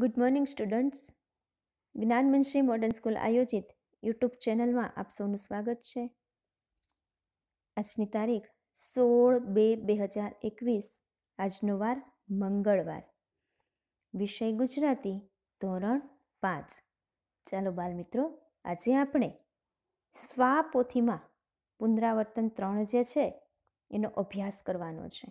good morning students જ્ઞાન મિન્શ્રી modern school આયોજિત યુટ્યુબ ચેનલમાં આપ સૌનું સ્વાગત છે આજની તારીખ સોળ બે બે હજાર એકવીસ આજનો વાર મંગળવાર વિષય ગુજરાતી ધોરણ પાંચ ચાલો બાલમિત્રો આજે આપણે સ્વાપોથીમાં પુનરાવર્તન ત્રણ જે છે એનો અભ્યાસ કરવાનો છે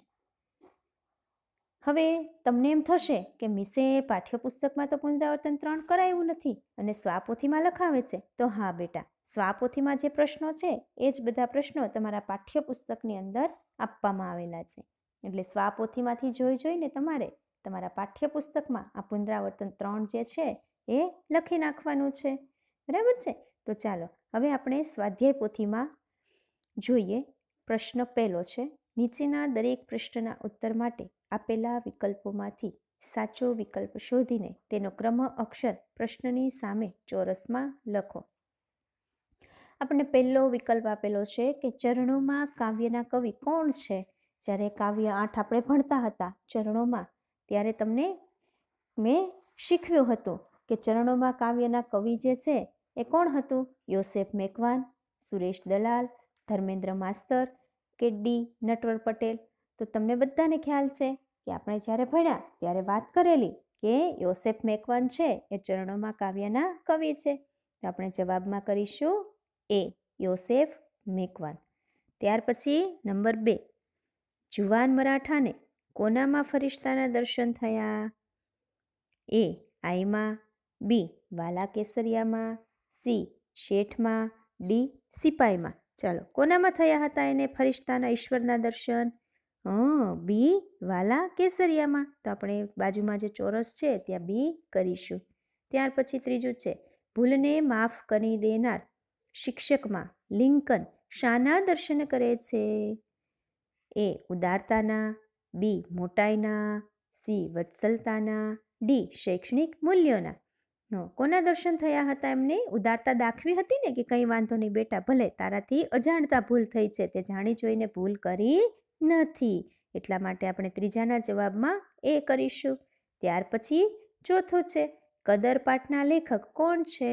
હવે તમને એમ થશે કે મિસે પાઠ્યપુસ્તકમાં તો પુનરાવર્તન ત્રણ કરાયું નથી અને સ્વાપોથીમાં લખાવે છે તો હા બેટા સ્વાપોથીમાં જે પ્રશ્નો છે એ જ બધા પ્રશ્નો તમારા પાઠ્યપુસ્તકની અંદર આપવામાં આવેલા છે એટલે સ્વાપોથીમાંથી જોઈ જોઈને તમારે તમારા પાઠ્યપુસ્તકમાં આ પુનરાવર્તન ત્રણ જે છે એ લખી નાખવાનું છે બરાબર છે તો ચાલો હવે આપણે સ્વાધ્યાય પોથીમાં જોઈએ પ્રશ્ન પહેલો છે નીચેના દરેક પૃષ્ઠના ઉત્તર માટે આપેલા વિકલ્પોમાંથી સાચો વિકલ્પ શોધીને તેનો ક્રમ અક્ષર પ્રશ્નની સામે ચોરસમાં લખો આપણને પહેલો વિકલ્પ આપેલો છે કે ચરણોમાં કાવ્યના કવિ કોણ છે જ્યારે કાવ્ય આઠ આપણે ભણતા હતા ચરણોમાં ત્યારે તમને મેં શીખવ્યું હતું કે ચરણોમાં કાવ્યના કવિ જે છે એ કોણ હતું યોસેફ મેકવાન સુરેશ દલાલ ધર્મેન્દ્ર માસ્તર કે ડી નટવર પટેલ તો તમને બધાને ખ્યાલ છે કે આપણે જ્યારે ભણ્યા ત્યારે વાત કરેલી કે યોસેફ મેકવાન છે એ ચરણોમાં કાવ્યના કવિ છે તો આપણે જવાબમાં કરીશું એ યોસેફ મેકવાન ત્યાર પછી નંબર બે જુવાન મરાઠાને કોનામાં ફરિશ્તાના દર્શન થયા એ આઈમાં બી વાલા કેસરિયામાં સી શેઠમાં ડી સિપાઈમાં ચાલો કોનામાં થયા હતા એને ફરિશ્તાના ઈશ્વરના દર્શન હં બી વાલા કેસરિયામાં તો આપણે બાજુમાં જે ચોરસ છે ત્યાં બી કરીશું ત્યાર પછી ત્રીજું છે ભૂલને માફ કરી દેનાર શિક્ષકમાં લિંકન શાના દર્શન કરે છે એ ઉદારતાના બી મોટાઈના સી વત્સલતાના ડી શૈક્ષણિક મૂલ્યોના કોના દર્શન થયા હતા એમને ઉદારતા દાખવી હતી ને કે કંઈ વાંધો નહીં બેટા ભલે તારાથી અજાણતા ભૂલ થઈ છે તે જાણી જોઈને ભૂલ કરી નથી એટલા માટે આપણે ત્રીજાના જવાબમાં એ કરીશું ત્યાર પછી ચોથો છે કદર કદરપાઠના લેખક કોણ છે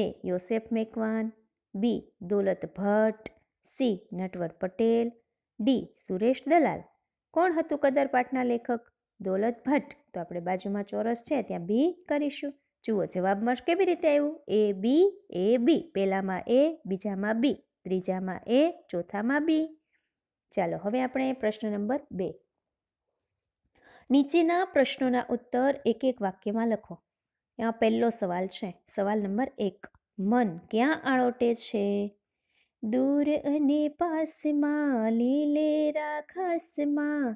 A Yosef Makwan B Dolat Bhatt C Natvar Patel D Suresh Dalal કોણ હતું કદર કદરપાઠના લેખક દોલત ભટ્ટ તો આપણે બાજુમાં ચોરસ છે ત્યાં બી કરીશું જુઓ જવાબ મળશે કેવી રીતે આવ્યું એ બી એ બી પહેલામાં એ બીજામાં બી ત્રીજામાં એ ચોથામાં બી ચાલો હવે આપણે પ્રશ્ન નંબર બે નીચેના પ્રશ્નોના ઉત્તર એક એક વાક્યમાં લખો એમાં પહેલો સવાલ છે સવાલ નંબર એક મન ક્યાં આળોટે છે દૂર અને પાસમાં લીલે રાખાસમાં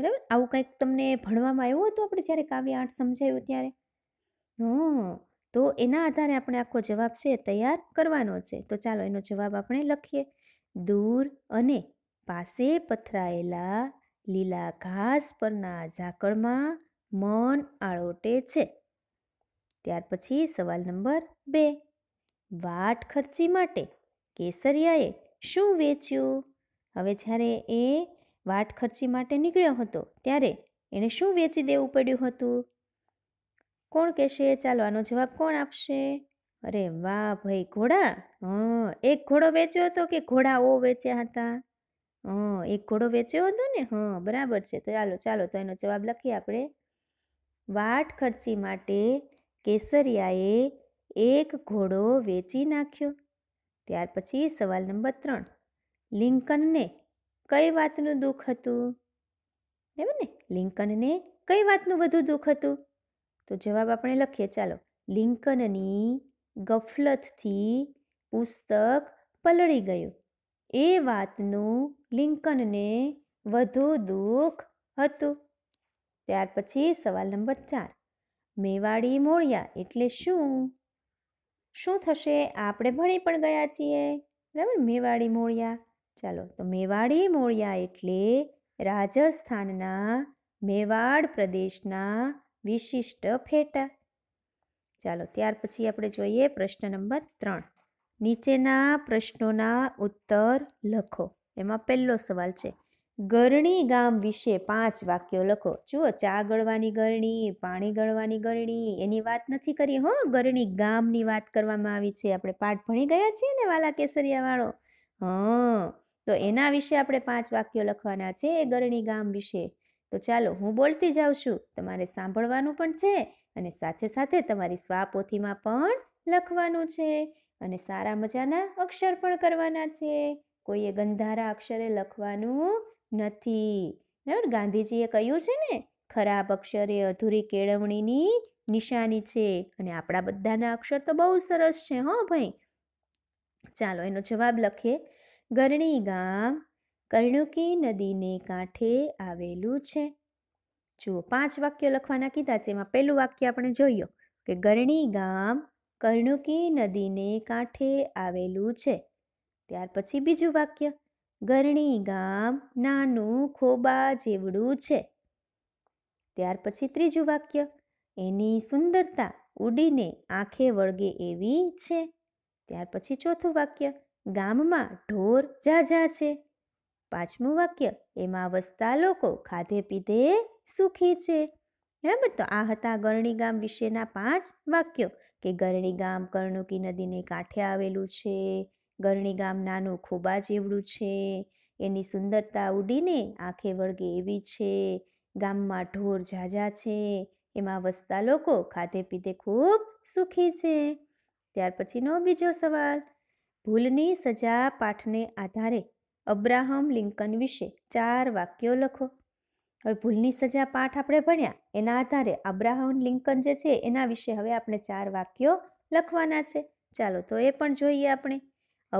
બરાબર આવું કંઈક તમને ભણવામાં આવ્યું હતું આપણે જ્યારે કાવ્ય આઠ સમજાયું ત્યારે હં તો એના આધારે આપણે આખો જવાબ છે તૈયાર કરવાનો છે તો ચાલો એનો જવાબ આપણે લખીએ દૂર અને પાસે પથરાયેલા લીલા ઘાસ પરના ઝાકળમાં મન આળોટે છે ત્યાર પછી સવાલ નંબર બે વાટ ખર્ચી માટે કેસરિયાએ શું વેચ્યું હવે જ્યારે એ વાટ ખર્ચી માટે નીકળ્યો હતો ત્યારે એણે શું વેચી દેવું પડ્યું હતું કોણ કહેશે ચાલવાનો જવાબ કોણ આપશે અરે વાહ ભાઈ ઘોડા હં એક ઘોડો વેચ્યો હતો કે ઘોડાઓ વેચ્યા હતા હં એક ઘોડો વેચ્યો હતો ને હં બરાબર છે તો ચાલો ચાલો તો એનો જવાબ લખીએ આપણે વાટ ખર્ચી માટે કેસરિયાએ એક ઘોડો વેચી નાખ્યો ત્યાર પછી સવાલ નંબર ત્રણ લિંકનને કઈ વાતનું દુઃખ હતું એમ ને લિંકનને કઈ વાતનું વધુ દુઃખ હતું તો જવાબ આપણે લખીએ ચાલો લિંકનની ગફલતથી પુસ્તક પલળી ગયું એ વાતનું લિંકનને વધુ દુઃખ હતું ત્યાર પછી સવાલ નંબર ચાર મેવાડી મોળિયા એટલે શું શું થશે આપણે ભણી પણ ગયા છીએ બરાબર મેવાડી મોળિયા ચાલો તો મેવાડી મોળિયા એટલે રાજસ્થાનના મેવાડ પ્રદેશના વિશિષ્ટ ફેટા ચાલો ત્યાર પછી આપણે જોઈએ પ્રશ્ન નંબર ત્રણ નીચેના પ્રશ્નોના ઉત્તર લખો એમાં પહેલો સવાલ છે ગરણી ગામ વિશે પાંચ વાક્યો લખો જુઓ ચા ગળવાની ગરણી પાણી ગળવાની ગરણી એની વાત નથી કરી હો ગરણી ગામની વાત કરવામાં આવી છે આપણે પાઠ ભણી ગયા છીએ ને વાલા કેસરિયાવાળો હં તો એના વિશે આપણે પાંચ વાક્યો લખવાના છે એ ગરણી ગામ વિશે તો ચાલો હું બોલતી જાઉં છું તમારે સાંભળવાનું પણ છે અને સાથે સાથે તમારી સ્વાપોથીમાં પણ લખવાનું છે અને સારા મજાના અક્ષર પણ કરવાના છે કોઈએ ગંધારા અક્ષરે લખવાનું નથી બરાબર ગાંધીજીએ કહ્યું છે ને ખરાબ અક્ષર એ અધૂરી કેળવણીની નિશાની છે અને આપણા બધાના અક્ષર તો બહુ સરસ છે હો ભાઈ ચાલો એનો જવાબ લખીએ ગરણી ગામ કર્ણુકી નદીને કાંઠે આવેલું છે જુઓ પાંચ વાક્યો લખવાના કીધા છે એમાં પહેલું વાક્ય આપણે જોયું કે ગરણી ગામ કર્ણુકી નદીને કાંઠે આવેલું છે ત્યાર પછી બીજું વાક્ય ગરણી ગામ નાનું ખોબા જેવડું છે ત્યાર પછી ત્રીજું વાક્ય એની સુંદરતા ઉડીને આંખે વળગે એવી છે ત્યાર પછી ચોથું વાક્ય ગામમાં ઢોર ઝાઝા છે પાંચમું વાક્ય એમાં વસતા લોકો ખાધે પીધે સુખી છે બરાબર તો આ હતા ગરણી ગામ વિશેના પાંચ વાક્યો કે ગરણી ગામ કર્ણુકી નદીને કાંઠે આવેલું છે ગરણી ગામ નાનું ખોબા જેવડું છે એની સુંદરતા ઉડીને આંખે વળગે એવી છે ગામમાં ઢોર ઝાઝા છે એમાં વસતા લોકો ખાધે પીતે ખૂબ સુખી છે ત્યાર પછીનો બીજો સવાલ ભૂલની સજા પાઠને આધારે અબ્રાહમ લિંકન વિશે ચાર વાક્યો લખો હવે ભૂલની સજા પાઠ આપણે ભણ્યા એના આધારે અબ્રાહમ લિંકન જે છે એના વિશે હવે આપણે ચાર વાક્યો લખવાના છે ચાલો તો એ પણ જોઈએ આપણે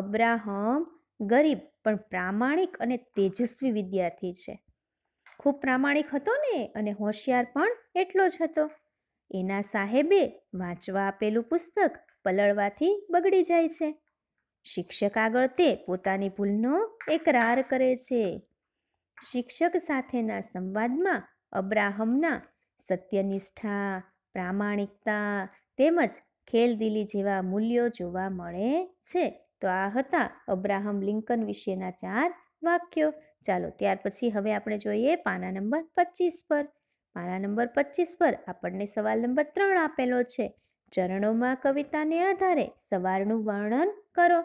અબ્રાહમ ગરીબ પણ પ્રામાણિક અને તેજસ્વી વિદ્યાર્થી છે ખૂબ પ્રામાણિક હતો ને અને હોશિયાર પણ એટલો જ હતો એના સાહેબે વાંચવા આપેલું પુસ્તક પલળવાથી બગડી જાય છે શિક્ષક આગળ તે પોતાની ભૂલનો એકરાર કરે છે શિક્ષક સાથેના સંવાદમાં અબ્રાહમના સત્યનિષ્ઠા પ્રામાણિકતા તેમજ ખેલદિલી જેવા મૂલ્યો જોવા મળે છે તો આ હતા અબ્રાહમ લિંકન વિશેના ચાર વાક્યો ચાલો ત્યાર પછી હવે આપણે જોઈએ પાના નંબર પચીસ પર પાના નંબર પચીસ પર આપણને સવાલ નંબર ત્રણ આપેલો છે ચરણોમાં કવિતાને આધારે સવારનું વર્ણન કરો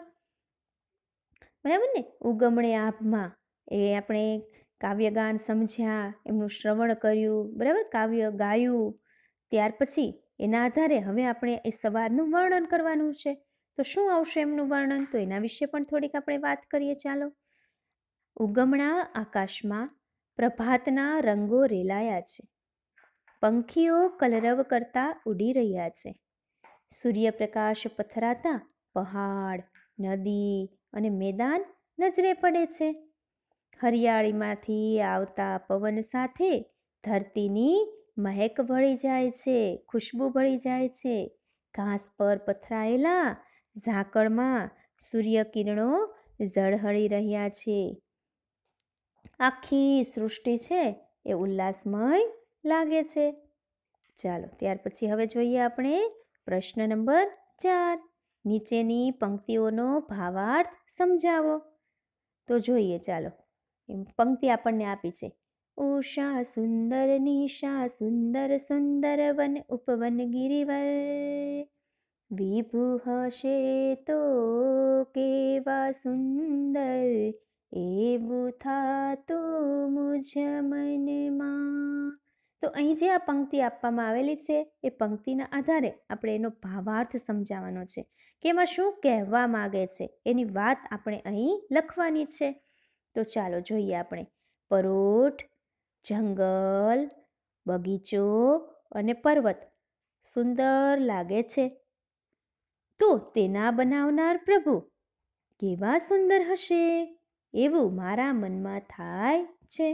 બરાબર ને ઉગમણે આપમાં એ આપણે કાવ્યગાન સમજ્યા એમનું શ્રવણ કર્યું બરાબર કાવ્ય ગાયું ત્યાર પછી એના આધારે હવે આપણે એ સવારનું વર્ણન કરવાનું છે તો શું આવશે એમનું વર્ણન તો એના વિશે પણ થોડીક આપણે વાત કરીએ ચાલો ઉગમણા આકાશમાં પ્રભાતના રંગો રેલાયા છે પંખીઓ કલરવ કરતા ઉડી રહ્યા છે સૂર્યપ્રકાશ પથરાતા પહાડ નદી અને મેદાન નજરે પડે છે હરિયાળીમાંથી આવતા પવન સાથે ધરતીની મહેક ભળી જાય છે ખુશ્બુ ભળી જાય છે ઘાસ પર પથરાયેલા ઝાકળમાં સૂર્યકિરણો ઝળહળી રહ્યા છે આખી સૃષ્ટિ છે એ ઉલ્લાસમય લાગે છે ચાલો ત્યાર પછી હવે જોઈએ આપણે પ્રશ્ન નંબર ચાર નીચેની પંક્તિઓનો ભાવાર્થ સમજાવો તો જોઈએ ચાલો એમ પંક્તિ આપણને આપી છે ઉષા સુંદર નિશા સુંદર સુંદર વન ઉપવન ગિરિવર વિભુ હશે તો કેવા સુંદર એવું થાતો મુજ મનમાં તો અહીં જે આ પંક્તિ આપવામાં આવેલી છે એ પંક્તિના આધારે આપણે એનો ભાવાર્થ સમજાવવાનો છે કે એમાં શું કહેવા માગે છે એની વાત આપણે અહીં લખવાની છે તો ચાલો જોઈએ આપણે પરોઠ જંગલ બગીચો અને પર્વત સુંદર લાગે છે તો તેના બનાવનાર પ્રભુ કેવા સુંદર હશે એવું મારા મનમાં થાય છે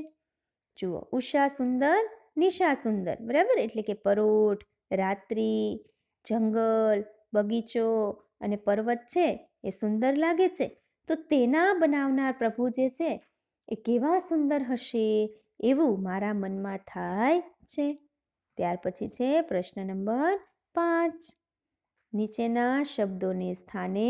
જુઓ ઉષા સુંદર નિશા સુંદર બરાબર એટલે કે પરોઠ રાત્રિ જંગલ બગીચો અને પર્વત છે એ સુંદર લાગે છે તો તેના બનાવનાર પ્રભુ જે છે એ કેવા સુંદર હશે એવું મારા મનમાં થાય છે ત્યાર પછી છે પ્રશ્ન નંબર પાંચ નીચેના શબ્દોને સ્થાને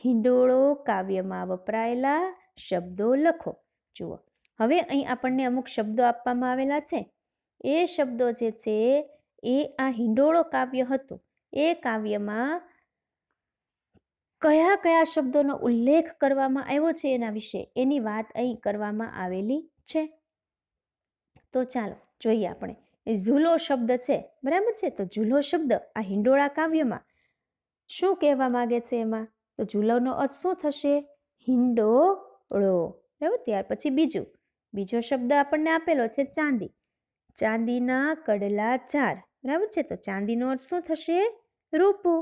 હિંડોળો કાવ્યમાં વપરાયેલા શબ્દો લખો જુઓ હવે અહીં આપણને અમુક શબ્દો આપવામાં આવેલા છે એ શબ્દો જે છે એ આ હિંડોળો કાવ્ય હતો એ કાવ્યમાં કયા કયા શબ્દોનો ઉલ્લેખ કરવામાં આવ્યો છે એના વિશે એની વાત અહીં કરવામાં આવેલી છે તો ચાલો જોઈએ આપણે એ ઝૂલો શબ્દ છે બરાબર છે તો ઝૂલો શબ્દ આ હિંડોળા કાવ્યમાં શું કહેવા માગે છે એમાં તો ઝૂલોનો અર્થ શું થશે હિંડોળો બરાબર ત્યાર પછી બીજું બીજો શબ્દ આપણને આપેલો છે ચાંદી ચાંદીના કડલા ચાર બરાબર છે તો ચાંદીનો અર્થ શું થશે રૂપું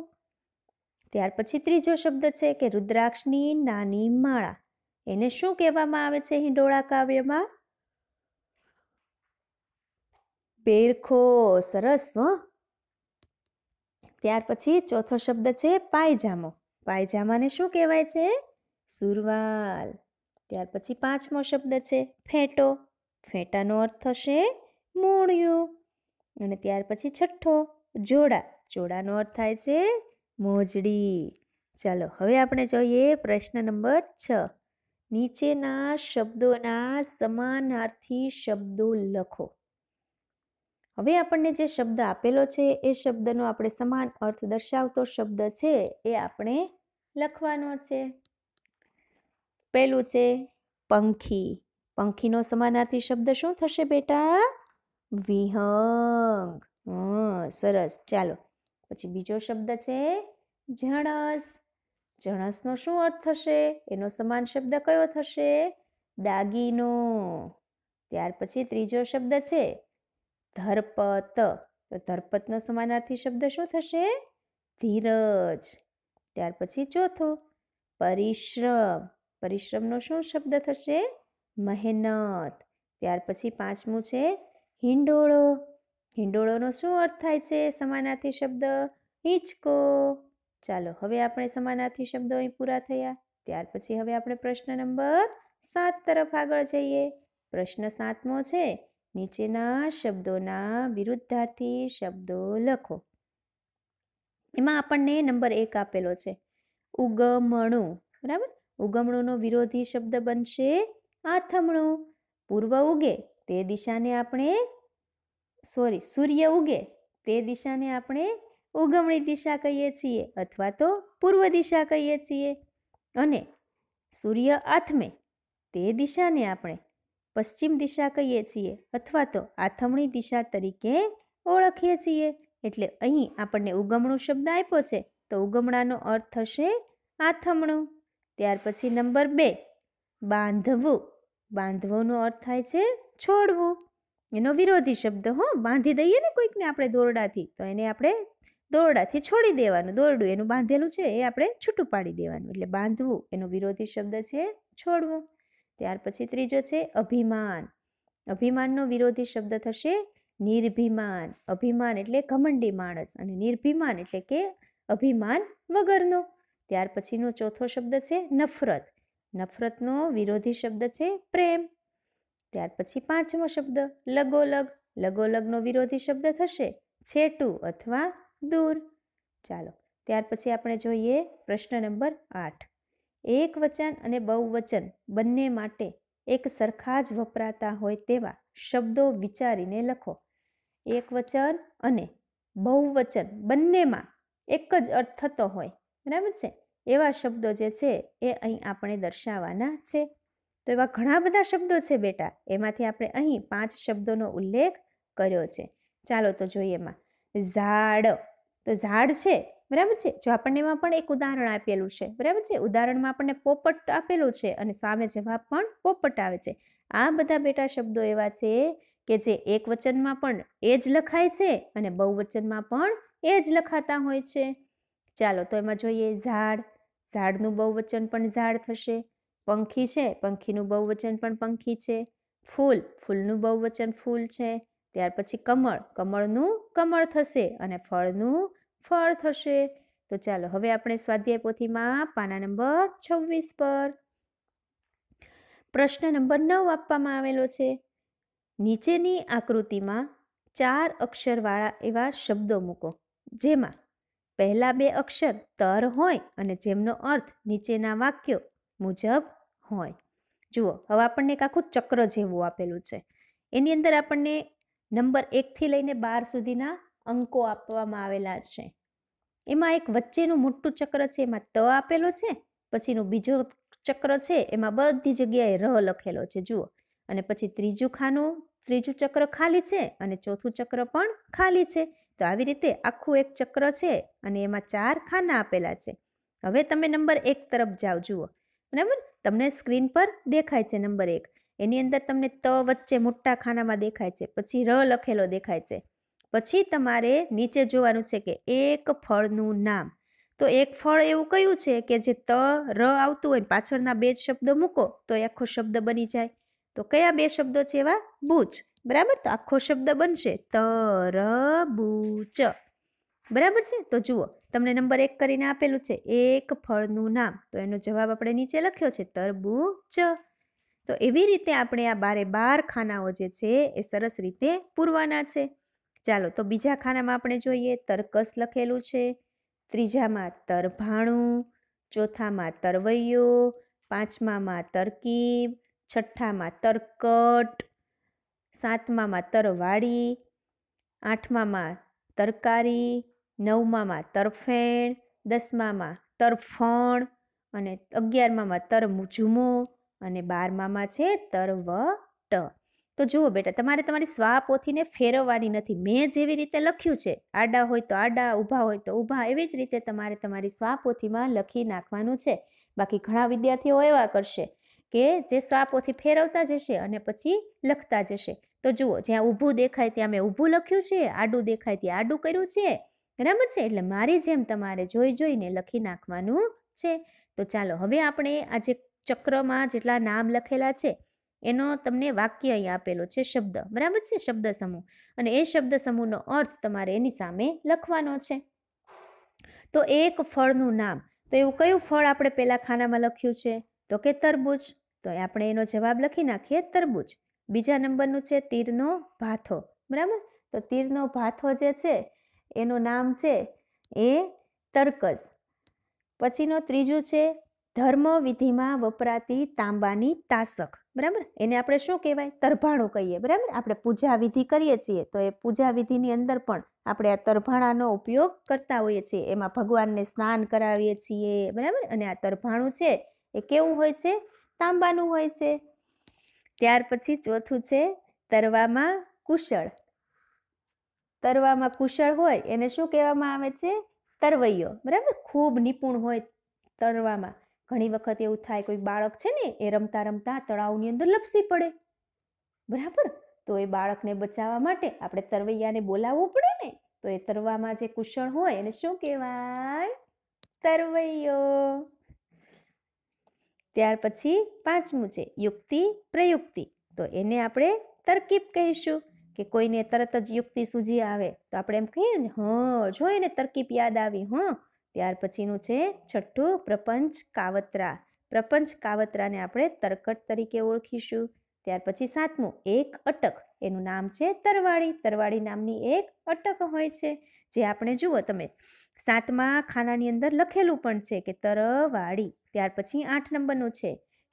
ત્યાર પછી ત્રીજો શબ્દ છે કે રુદ્રાક્ષની નાની માળા એને શું કહેવામાં આવે છે હિંડોળા કાવ્યમાં પેરખો સરસ ત્યાર પછી ચોથો શબ્દ છે પાયજામો પાયજામાને શું કહેવાય છે સુરવાલ ત્યાર પછી પાંચમો શબ્દ છે ફેંટો ફેંટાનો અર્થ થશે મૂળિયું અને ત્યાર પછી છઠ્ઠો જોડા જોડાનો અર્થ થાય છે મોજડી ચાલો હવે આપણે જોઈએ પ્રશ્ન નંબર છ નીચેના શબ્દોના સમાનાર્થી શબ્દો લખો હવે આપણને જે શબ્દ આપેલો છે એ શબ્દનો આપણે સમાન અર્થ દર્શાવતો શબ્દ છે એ આપણે લખવાનો છે પહેલું છે પંખી પંખીનો સમાનાર્થી શબ્દ શું થશે બેટા વિહંગ સરસ ચાલો પછી બીજો શબ્દ છે જણસ જણસનો શું અર્થ થશે એનો સમાન શબ્દ કયો થશે દાગીનો ત્યાર પછી ત્રીજો શબ્દ છે ધરપત તો ધરપતનો સમાનાર્થી શબ્દ શું થશે ધીરજ ત્યાર પછી ચોથો પરિશ્રમ પરિશ્રમનો શું શબ્દ થશે મહેનત ત્યાર પછી પાંચમું છે હિંડોળો હિંડોળોનો શું અર્થ થાય છે સમાનાર્થી શબ્દ હિંચકો ચાલો હવે આપણે સમાનાર્થી શબ્દો અહીં પૂરા થયા ત્યાર પછી હવે આપણે પ્રશ્ન નંબર સાત તરફ આગળ જઈએ પ્રશ્ન સાતમો છે નીચેના શબ્દોના વિરુદ્ધાર્થી શબ્દો લખો એમાં આપણને નંબર એક આપેલો છે ઉગમણું બરાબર ઉગમણુંનો વિરોધી શબ્દ બનશે આથમણું પૂર્વ ઉગે તે દિશાને આપણે સોરી સૂર્ય ઉગે તે દિશાને આપણે ઉગમણી દિશા કહીએ છીએ અથવા તો પૂર્વ દિશા કહીએ છીએ અને સૂર્ય આથમે તે દિશાને આપણે પશ્ચિમ દિશા કહીએ છીએ અથવા તો આથમણી દિશા તરીકે ઓળખીએ છીએ એટલે અહીં આપણને ઉગમણું શબ્દ આપ્યો છે તો ઉગમણાનો અર્થ થશે આથમણું ત્યાર પછી નંબર બે બાંધવું બાંધવોનો અર્થ થાય છે છોડવું એનો વિરોધી શબ્દ હો બાંધી દઈએ ને કોઈકને આપણે દોરડાથી તો એને આપણે દોરડાથી છોડી દેવાનું દોરડું એનું બાંધેલું છે એ આપણે છૂટું પાડી દેવાનું એટલે બાંધવું એનો વિરોધી શબ્દ છે છોડવું ત્યાર પછી ત્રીજો છે અભિમાન અભિમાનનો વિરોધી શબ્દ થશે નિર્ભિમાન અભિમાન એટલે ઘમંડી માણસ અને નિર્ભિમાન એટલે કે અભિમાન વગરનો ત્યાર પછીનો ચોથો શબ્દ છે નફરત નફરતનો વિરોધી શબ્દ છે પ્રેમ ત્યાર પછી પાંચમો શબ્દ લગોલગ લગોલગનો વિરોધી શબ્દ થશે છેટું અથવા દૂર ચાલો ત્યાર પછી આપણે જોઈએ પ્રશ્ન નંબર આઠ એક વચન અને બહુવચન બંને માટે એક સરખા જ વપરાતા હોય તેવા શબ્દો વિચારીને લખો એક વચન અને બહુવચન બંનેમાં એક જ અર્થ થતો હોય બરાબર છે એવા શબ્દો જે છે એ અહીં આપણે દર્શાવવાના છે તો એવા ઘણા બધા શબ્દો છે બેટા એમાંથી આપણે અહીં પાંચ શબ્દોનો ઉલ્લેખ કર્યો છે ચાલો તો જોઈએ એમાં ઝાડ તો ઝાડ છે બરાબર છે જો આપણને એમાં પણ એક ઉદાહરણ આપેલું છે બરાબર છે ઉદાહરણમાં આપણને પોપટ આપેલું છે અને સામે જવાબ પણ પોપટ આવે છે આ બધા બેટા શબ્દો એવા છે કે જે એક વચનમાં પણ એ જ લખાય છે અને બહુ વચનમાં પણ એ જ લખાતા હોય છે ચાલો તો એમાં જોઈએ ઝાડ ઝાડનું બહુવચન પણ ઝાડ થશે પંખી છે પંખીનું બહુવચન પણ પંખી છે ફૂલ ફૂલનું બહુવચન ફૂલ છે ત્યાર પછી કમળ કમળનું કમળ થશે અને ફળનું ફળ થશે તો ચાલો હવે આપણે સ્વાધ્યાય પોથીમાં પાના નંબર છવ્વીસ પર પ્રશ્ન નંબર નવ આપવામાં આવેલો છે નીચેની આકૃતિમાં ચાર અક્ષરવાળા એવા શબ્દો મૂકો જેમાં પહેલા બે અક્ષર તર હોય અને જેમનો અર્થ નીચેના વાક્યો મુજબ હોય જુઓ હવે આપણને એક આખું ચક્ર જેવું આપેલું છે એની અંદર આપણને નંબર એકથી લઈને બાર સુધીના અંકો આપવામાં આવેલા છે એમાં એક વચ્ચેનું મોટું ચક્ર છે એમાં ત આપેલો છે પછીનું બીજો ચક્ર છે એમાં બધી જગ્યાએ રહ લખેલો છે જુઓ અને પછી ત્રીજું ખાનું ત્રીજું ચક્ર ખાલી છે અને ચોથું ચક્ર પણ ખાલી છે તો આવી રીતે આખું એક ચક્ર છે અને એમાં ચાર ખાના આપેલા છે હવે તમે નંબર એક તરફ જાઓ જુઓ બરાબર તમને સ્ક્રીન પર દેખાય છે નંબર એક એની અંદર તમને ત વચ્ચે મોટા ખાનામાં દેખાય છે પછી ર લખેલો દેખાય છે પછી તમારે નીચે જોવાનું છે કે એક ફળનું નામ તો એક ફળ એવું કયું છે કે જે ત ર આવતું હોય પાછળના બે જ શબ્દ મૂકો તો એ આખો શબ્દ બની જાય તો કયા બે શબ્દો છે એવા બૂચ બરાબર તો આખો શબ્દ બનશે ત ર તરબૂચ બરાબર છે તો જુઓ તમને નંબર એક કરીને આપેલું છે એક ફળનું નામ તો એનો જવાબ આપણે નીચે લખ્યો છે તરબૂચ તો એવી રીતે આપણે આ બારે બાર ખાનાઓ જે છે એ સરસ રીતે પૂરવાના છે ચાલો તો બીજા ખાનામાં આપણે જોઈએ તરકસ લખેલું છે ત્રીજામાં તરભાણું ચોથામાં તરવૈયો પાંચમામાં તરકીબ છઠ્ઠામાં તરકટ સાતમામાં તરવાળી આઠમામાં તરકારી નવમામાં તરફેણ દસમામાં તરફણ અને અગિયારમામાં તરમુજમો અને બારમામાં છે તરવટ તો જુઓ બેટા તમારે તમારી સ્વા પોથીને ફેરવવાની નથી મેં જેવી રીતે લખ્યું છે આડા હોય તો આડા ઊભા હોય તો ઊભા એવી જ રીતે તમારે તમારી સ્વા પોથીમાં લખી નાખવાનું છે બાકી ઘણા વિદ્યાર્થીઓ એવા કરશે કે જે સ્વા પોથી ફેરવતા જશે અને પછી લખતા જશે તો જુઓ જ્યાં ઊભું દેખાય ત્યાં મેં ઊભું લખ્યું છે આડું દેખાય ત્યાં આડું કર્યું છે બરાબર છે એટલે મારી જેમ તમારે જોઈ જોઈને લખી નાખવાનું છે તો ચાલો હવે આપણે આ જે ચક્રમાં જેટલા નામ લખેલા છે એનો તમને વાક્ય અહીં આપેલો છે શબ્દ બરાબર છે શબ્દ સમૂહ અને એ શબ્દ સમૂહનો અર્થ તમારે એની સામે લખવાનો છે તો એક ફળનું નામ તો એવું કયું ફળ આપણે પહેલાં ખાનામાં લખ્યું છે તો કે તરબૂચ તો આપણે એનો જવાબ લખી નાખીએ તરબૂચ બીજા નંબરનું છે તીરનો ભાથો બરાબર તો તીરનો ભાથો જે છે એનું નામ છે એ તર્કસ પછીનો ત્રીજું છે ધર્મવિધિમાં વપરાતી તાંબાની તાસક બરાબર એને આપણે શું કહેવાય તરભાણું કહીએ બરાબર આપણે પૂજા વિધિ કરીએ છીએ તો એ પૂજા વિધિની અંદર પણ આપણે આ તરભાણાનો ઉપયોગ કરતા હોઈએ છીએ એમાં ભગવાનને સ્નાન કરાવીએ છીએ બરાબર અને આ તરભાણું છે એ કેવું હોય છે તાંબાનું હોય છે ત્યાર પછી ચોથું છે તરવામાં કુશળ તરવામાં કુશળ હોય એને શું કહેવામાં આવે છે તરવૈયો બરાબર ખૂબ નિપુણ હોય તરવામાં ઘણી વખત એવું થાય કોઈ બાળક છે ને એ રમતા રમતા તળાવની અંદર લપસી પડે બરાબર તો એ બાળકને બચાવવા માટે આપણે તરવૈયાને બોલાવવું પડે ને તો એ તરવામાં જે કુશળ હોય એને શું કહેવાય તરવૈયો ત્યાર પછી પાંચમું છે યુક્તિ પ્રયુક્તિ તો એને આપણે તરકીબ કહીશું કે કોઈને તરત જ યુક્તિ સૂજી આવે તો આપણે એમ કહીએ ને હં જો એને તરકીબ યાદ આવી હં ત્યાર પછીનું છે છઠ્ઠું પ્રપંચ કાવતરા પ્રપંચ કાવતરાને આપણે તરકટ તરીકે ઓળખીશું ત્યાર પછી સાતમું એક અટક એનું નામ છે તરવાળી તરવાળી નામની એક અટક હોય છે જે આપણે જુઓ તમે સાતમા ખાનાની અંદર લખેલું પણ છે કે તરવાળી ત્યાર પછી આઠ નંબરનું છે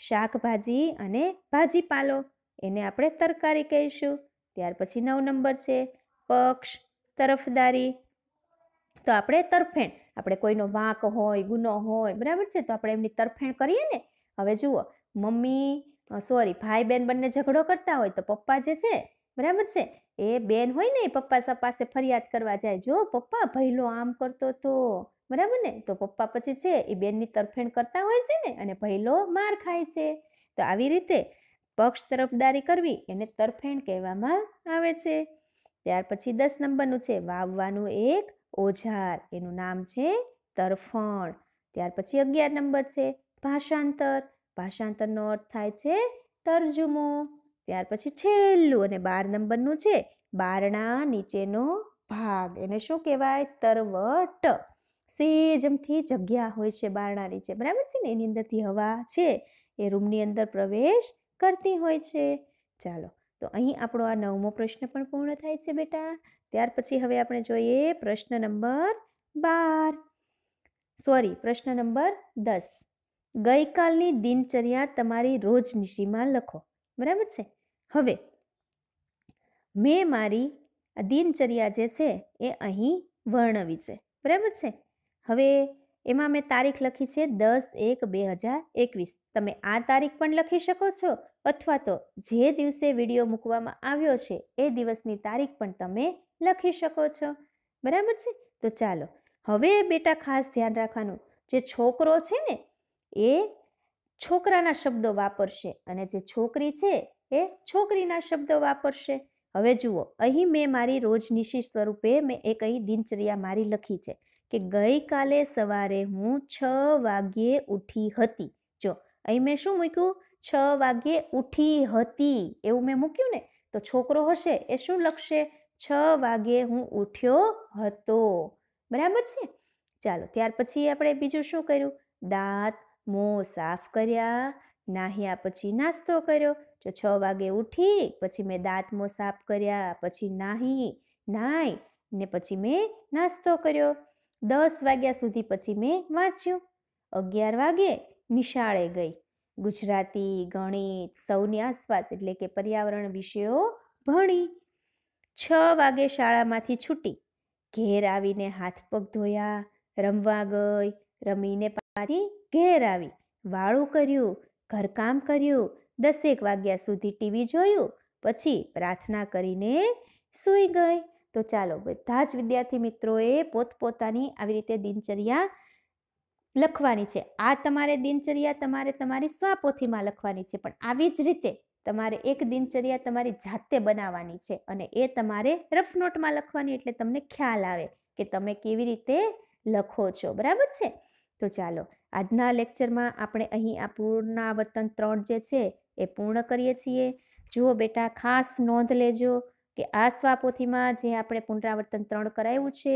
શાકભાજી અને ભાજીપાલો એને આપણે તરકારી કહીશું ત્યાર પછી નવ નંબર છે પક્ષ તરફદારી તો આપણે તરફેણ આપણે કોઈનો વાંક હોય ગુનો હોય બરાબર છે તો આપણે એમની તરફેણ કરીએ ને હવે જુઓ મમ્મી સોરી ભાઈ બેન બંને ઝઘડો કરતા હોય તો પપ્પા જે છે બરાબર છે એ બેન હોય ને એ પપ્પા પાસે ફરિયાદ કરવા જાય જો પપ્પા ભૈલો આમ કરતો તો બરાબર ને તો પપ્પા પછી છે એ બેનની તરફેણ કરતા હોય છે ને અને ભૈલો માર ખાય છે તો આવી રીતે પક્ષ તરફદારી કરવી એને તરફેણ કહેવામાં આવે છે ત્યાર પછી દસ નંબરનું છે વાવવાનું એક ઓઝાર એનું નામ છે તરફણ ત્યાર પછી અગિયાર નંબર છે ભાષાંતર ભાષાંતરનો અર્થ થાય છે તરજુમો ત્યાર પછી છેલ્લું અને બાર નંબરનું છે બારણા નીચેનો ભાગ એને શું કહેવાય તરવટ સેજમથી જગ્યા હોય છે બારણા નીચે બરાબર છે ને એની અંદરથી હવા છે એ રૂમની અંદર પ્રવેશ કરતી હોય છે ચાલો તો અહીં આપણો આ નવમો પ્રશ્ન પણ પૂર્ણ થાય છે બેટા ત્યાર પછી હવે આપણે જોઈએ પ્રશ્ન નંબર બાર સોરી પ્રશ્ન નંબર દસ ગઈકાલની દિનચર્યા તમારી રોજનીશીમાં લખો બરાબર છે હવે મેં મારી દિનચર્યા જે છે એ અહીં વર્ણવી છે બરાબર છે હવે એમાં મેં તારીખ લખી છે દસ એક બે હજાર એકવીસ તમે આ તારીખ પણ લખી શકો છો અથવા તો જે દિવસે વિડીયો મૂકવામાં આવ્યો છે એ દિવસની તારીખ પણ તમે લખી શકો છો બરાબર છે તો ચાલો હવે બેટા ખાસ ધ્યાન રાખવાનું જે છોકરો છે ને એ છોકરાના શબ્દો વાપરશે અને જે છોકરી છે એ છોકરીના શબ્દો વાપરશે હવે જુઓ અહીં મેં મારી રોજનીશી સ્વરૂપે મેં એક અહીં દિનચર્યા મારી લખી છે કે ગઈકાલે સવારે હું છ વાગ્યે ઉઠી હતી જો અહીં મેં શું મૂક્યું છ વાગ્યે ઉઠી હતી એવું મેં મૂક્યું ને તો છોકરો હશે એ શું લખશે છ વાગ્યે હું ઉઠ્યો હતો બરાબર છે ચાલો ત્યાર પછી આપણે બીજું શું કર્યું દાંત મોં સાફ કર્યા નાહ્યા પછી નાસ્તો કર્યો જો છ વાગે ઉઠી પછી મેં દાંત મોં સાફ કર્યા પછી નાહી નાઈ ને પછી મેં નાસ્તો કર્યો દસ વાગ્યા સુધી પછી મેં વાંચ્યું અગિયાર વાગે નિશાળે ગઈ ગુજરાતી ગણિત સૌની આસપાસ એટલે કે પર્યાવરણ વિષયો ભણી છ વાગે શાળામાંથી છૂટી ઘેર આવીને હાથ પગ ધોયા રમવા ગઈ રમીને પાછી ઘેર આવી વાળું કર્યું ઘરકામ કર્યું દસેક વાગ્યા સુધી ટીવી જોયું પછી પ્રાર્થના કરીને સૂઈ ગઈ તો ચાલો બધા જ વિદ્યાર્થી મિત્રોએ પોતપોતાની આવી રીતે દિનચર્યા લખવાની છે આ તમારે દિનચર્યા તમારે તમારી સ્વાપોથીમાં લખવાની છે પણ આવી જ રીતે તમારે એક દિનચર્યા તમારી જાતે બનાવવાની છે અને એ તમારે રફનોટમાં લખવાની એટલે તમને ખ્યાલ આવે કે તમે કેવી રીતે લખો છો બરાબર છે તો ચાલો આજના લેક્ચરમાં આપણે અહીં આ પૂર્ણાવર્તન ત્રણ જે છે એ પૂર્ણ કરીએ છીએ જુઓ બેટા ખાસ નોંધ લેજો કે આ સ્વાપોથીમાં જે આપણે પુનરાવર્તન ત્રણ કરાવ્યું છે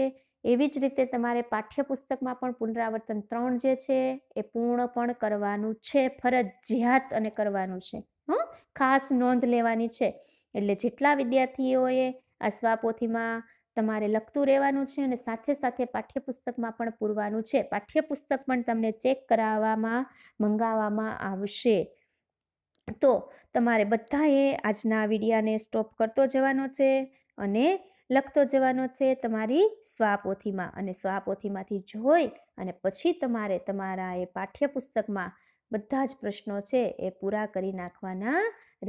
એવી જ રીતે તમારે પાઠ્યપુસ્તકમાં પણ પુનરાવર્તન ત્રણ જે છે એ પૂર્ણ પણ કરવાનું છે ફરજિયાત અને કરવાનું છે હં ખાસ નોંધ લેવાની છે એટલે જેટલા વિદ્યાર્થીઓએ આ સ્વાપોથીમાં તમારે લખતું રહેવાનું છે અને સાથે સાથે પાઠ્યપુસ્તકમાં પણ પૂરવાનું છે પાઠ્યપુસ્તક પણ તમને ચેક કરાવવામાં મંગાવવામાં આવશે તો તમારે બધાએ આજના વિડિયાને સ્ટોપ કરતો જવાનો છે અને લખતો જવાનો છે તમારી સ્વાપોથીમાં અને સ્વાપોથીમાંથી જોઈ અને પછી તમારે તમારા એ પાઠ્યપુસ્તકમાં બધા જ પ્રશ્નો છે એ પૂરા કરી નાખવાના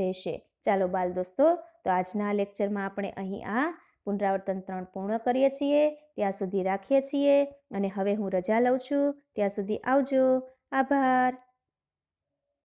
રહેશે ચાલો બાલ દોસ્તો તો આજના લેક્ચરમાં આપણે અહીં આ પુનરાવર્તન ત્રણ પૂર્ણ કરીએ છીએ ત્યાં સુધી રાખીએ છીએ અને હવે હું રજા લઉં છું ત્યાં સુધી આવજો આભાર